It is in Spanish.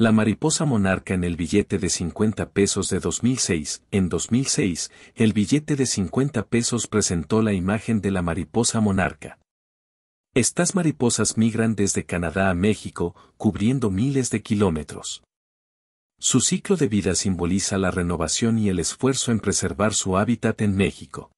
La mariposa monarca en el billete de 50 pesos de 2006. En 2006, el billete de 50 pesos presentó la imagen de la mariposa monarca. Estas mariposas migran desde Canadá a México, cubriendo miles de kilómetros. Su ciclo de vida simboliza la renovación y el esfuerzo en preservar su hábitat en México.